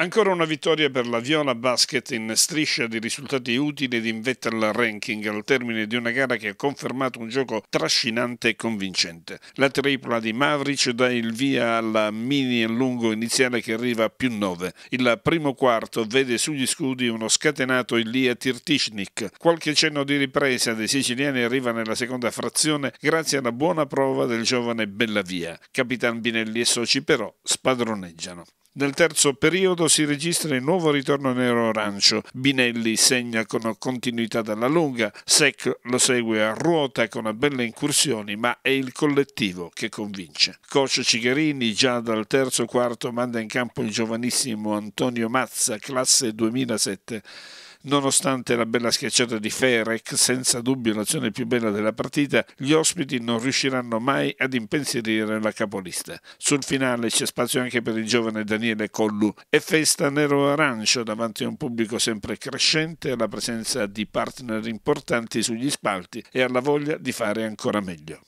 Ancora una vittoria per la Viola Basket in striscia di risultati utili ed in vetta al ranking al termine di una gara che ha confermato un gioco trascinante e convincente. La tripla di Mavric dà il via alla mini e lungo iniziale che arriva a più 9. Il primo quarto vede sugli scudi uno scatenato Ilia Tirtishnik. Qualche cenno di ripresa dei siciliani arriva nella seconda frazione grazie alla buona prova del giovane Bellavia. Capitan Binelli e soci però spadroneggiano. Nel terzo periodo si registra il nuovo ritorno nero-arancio. Binelli segna con continuità dalla lunga, Sec lo segue a ruota con belle incursioni, ma è il collettivo che convince. Coach Cigarini già dal terzo quarto manda in campo il giovanissimo Antonio Mazza, classe 2007. Nonostante la bella schiacciata di Ferec, senza dubbio l'azione più bella della partita, gli ospiti non riusciranno mai ad impensierire la capolista. Sul finale c'è spazio anche per il giovane Daniele Collu e festa nero-arancio davanti a un pubblico sempre crescente, alla presenza di partner importanti sugli spalti e alla voglia di fare ancora meglio.